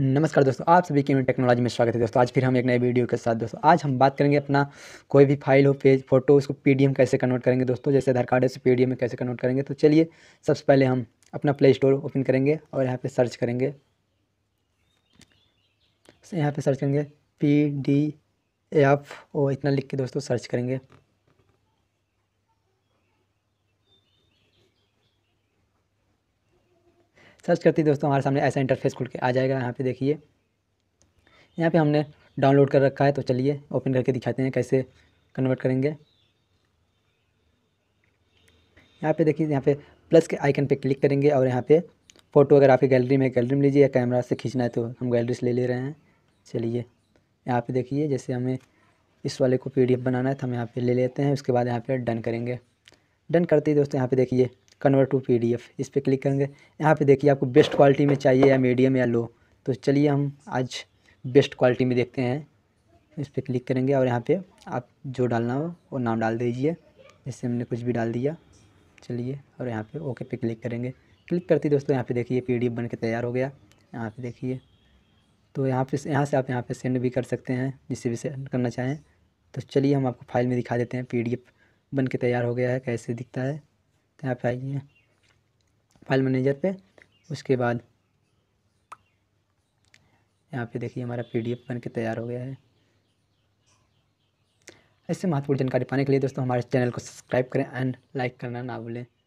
नमस्कार दोस्तों आप सभी की टेक्नोलॉजी में स्वागत है दोस्तों आज फिर हम एक नए वीडियो के साथ दोस्तों आज हम बात करेंगे अपना कोई भी फाइल हो पेज फोटो उसको पीडीएम कैसे कन्वर्ट करेंगे दोस्तों जैसे आधार कार्ड है उसे डी में कैसे कन्वर्ट करेंगे तो चलिए सबसे पहले हम अपना प्ले स्टोर ओपन करेंगे और यहाँ पर सर्च करेंगे यहाँ पर सर्च करेंगे पी डी एफ ओ इतना लिख के दोस्तों सर्च करेंगे सर्च करते ही दोस्तों हमारे सामने ऐसा इंटरफेस खुल के आ जाएगा यहाँ पे देखिए यहाँ पे हमने डाउनलोड कर रखा है तो चलिए ओपन करके दिखाते हैं कैसे कन्वर्ट करेंगे यहाँ पे देखिए यहाँ पे प्लस के आइकन पे क्लिक करेंगे और यहाँ पे फ़ोटो अगर आपकी गैलरी में गैलरी में लीजिए या कैमरा से खींचना है तो हम गैलरी से ले ले रहे हैं चलिए यहाँ पे देखिए जैसे हमें इस वाले को पीडीएफ बनाना है तो हम यहाँ पे ले लेते हैं उसके बाद यहाँ पे डन करेंगे डन करते ही दोस्तों यहाँ पे देखिए कन्वर्ट टू पीडीएफ इस पर क्लिक करेंगे यहाँ पे देखिए आपको बेस्ट क्वालिटी में चाहिए या मीडियम या लो तो चलिए हम आज बेस्ट क्वालिटी में देखते हैं इस पर क्लिक करेंगे और यहाँ पे आप जो डालना हो वो नाम डाल दीजिए जैसे हमने कुछ भी डाल दिया चलिए और यहाँ पे ओके पे क्लिक करेंगे क्लिक करते दोस्तों यहाँ पे देखिए पी बन के तैयार हो गया यहाँ पर देखिए तो यहाँ पे यहाँ से आप यहाँ पर सेंड भी कर सकते हैं जिसे भी सेंड करना चाहें तो चलिए हम आपको फाइल में दिखा देते हैं पी बन के तैयार हो गया है कैसे दिखता है सकते हैं आप चाहिए फाइल मैनेजर पे उसके बाद यहाँ पे देखिए हमारा पीडीएफ बनके तैयार हो गया है ऐसे महत्वपूर्ण जानकारी पाने के लिए दोस्तों हमारे चैनल को सब्सक्राइब करें एंड लाइक करना ना भूलें